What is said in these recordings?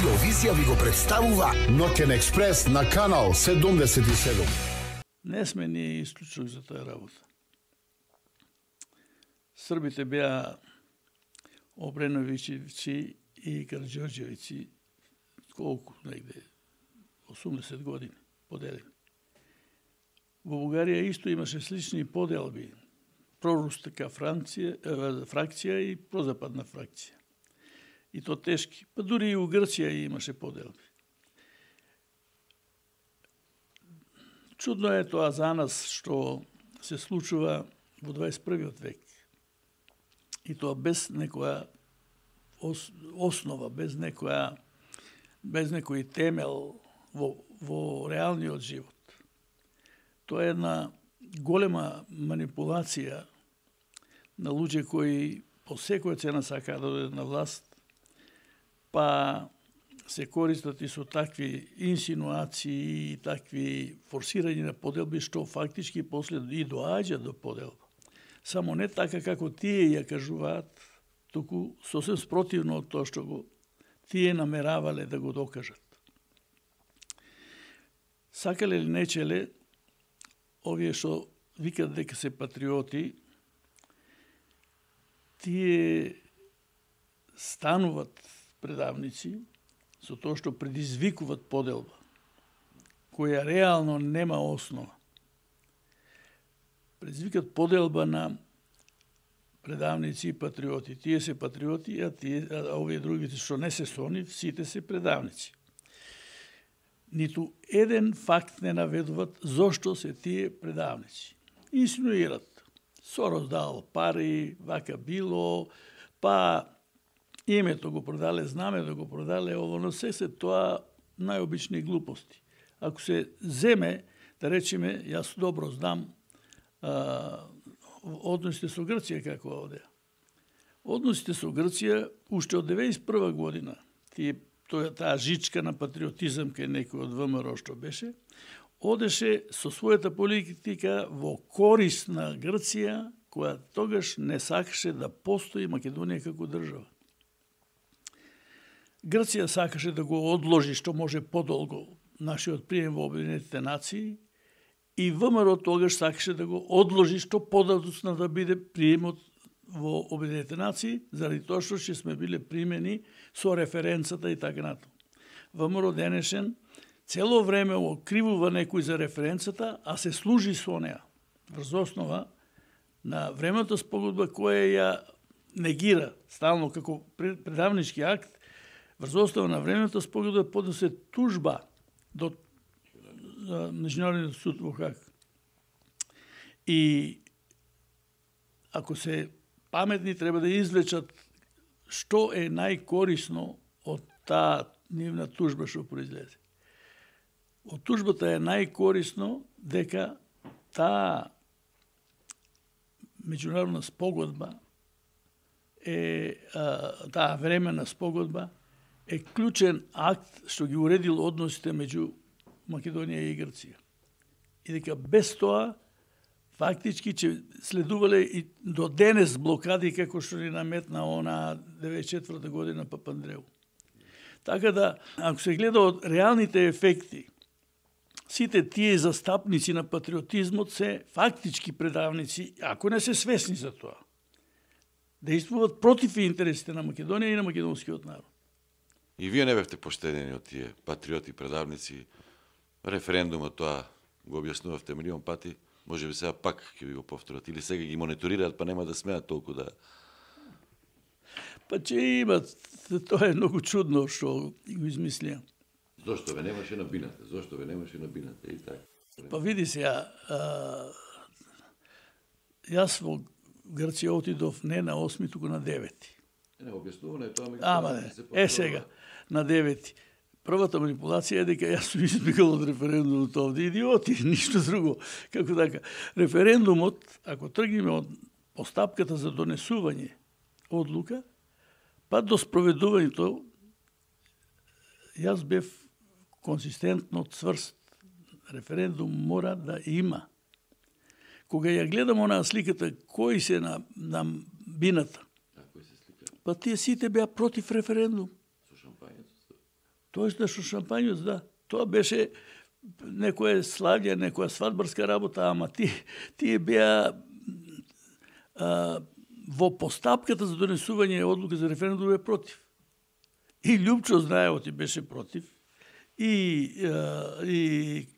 Визија ви го представува Нокен Експрес на канал 77. Не сме ни исклучок за таа работа. Србите беа Обреновичевци и Караѓорѓевици колку негде 80 години поделени. Во Бугарија исто имаше слични поделби проруска франција, фракција и прозападна фракција и то тешки. Па дури и у Грција имаше поделби. Чудно е тоа за нас што се случува во 21 век. И тоа без некоја основа, без некоја без некој темел во, во реалниот живот. Тоа е една голема манипулација на луѓе кои по секоја цена сакаат да на власт па се користат и со такви инсинуации и такви форсирање на поделби, што фактички после и доаѓа до поделба. Само не така како тие ја кажуваат, туку сосем спротивно од тоа што го тие намеравале да го докажат. Сакале ли нечеле, овие што викат дека се патриоти, тие стануваат предавници со тоа што предизвикуват поделба, која реално нема основа. Предизвикат поделба на предавници и патриоти. Тие се патриоти, а, тие, а овие другите што не се сони, сите се предавници. Ниту еден факт не наведуваат зошто се тие предавници. Инсинуират. Сорос дал пари, вака било, па името го продале, знамето го продале, ово, но се се тоа најобични глупости. Ако се земе, да речеме, јас добро знам а, односите со Грција како овде. Односите со Грција уште од 91 година, тие тоја таа жичка на патриотизам кај некој од ВМРО што беше, одеше со својата политика во корист на Грција, која тогаш не сакаше да постои Македонија како држава. Грција сакаше да го одложи што може подолго нашиот прием во Обединетите нации и ВМРО тогаш сакаше да го одложи што подадоцна да биде приемот во Обединетите нации, заради тоа што ќе сме биле примени со референцата и така нато. ВМРО денешен цело време окривува некој за референцата, а се служи со неа врз основа на времето спогодба која ја негира стално како предавнички акт Врз основа на времето да подесе тужба до Меѓународниот суд во Хаг. И ако се паметни треба да извлечат што е најкорисно од таа нивна тужба што произлезе. Од тужбата е најкорисно дека таа меѓународна спогодба е таа времена спогодба е клучен акт што ги уредил односите меѓу Македонија и Грција. И дека без тоа фактички че следувале и до денес блокади како што ни наметна она 94 година Папандреу. Така да, ако се гледа од реалните ефекти, сите тие застапници на патриотизмот се фактички предавници, ако не се свесни за тоа. Действуваат против интересите на Македонија и на македонскиот народ. И вие не бевте поштедени од тие патриоти, предавници. Референдумот тоа го објаснувавте милион пати. Може би сега пак ќе ви го повторат. Или сега ги мониторираат, па нема да смеат толку да... Па че имат. Тоа е многу чудно што го измислија. Зошто ве немаше на бината? Зошто ве немаше на бината? И така. Па види се, а... јас во Грција отидов не на 8, туку на 9. Не, објаснувано е тоа, Ама не, е сега, на девети. Првата манипулација е дека јас сум избегал од референдумот овде. Идиоти, ништо друго. Како така, референдумот, ако тргнеме од постапката за донесување одлука, па до спроведувањето, јас бев консистентно цврст. Референдум мора да има. Кога ја гледам онаа сликата, кој се на, на бината, Па тие сите беа против референдум. Со шампањето? што со шампањето, да. Тоа беше некое славја, некоја свадбарска работа, ама ти, тие беа а, во постапката за донесување одлука за референдум е против. И Лјупчо оти беше против, и, а, и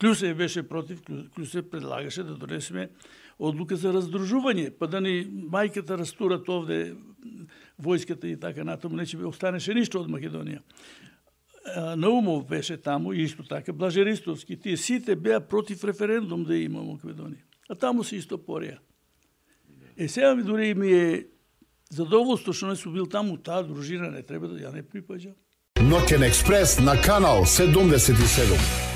Клюсе беше против, Клюсе предлагаше да донесеме одлука за раздружување, па да ни мајката растурат овде војската и така натаму, не ќе останеше ништо од Македонија. Наумов беше таму и исто така Блажеристовски. Тие сите беа против референдум да има Македонија. А таму се исто пореа. Е, сега ми дори ми е задоволство што не су бил таму, таа дружина не треба да ја не припаѓам. Нокен експрес на канал 77.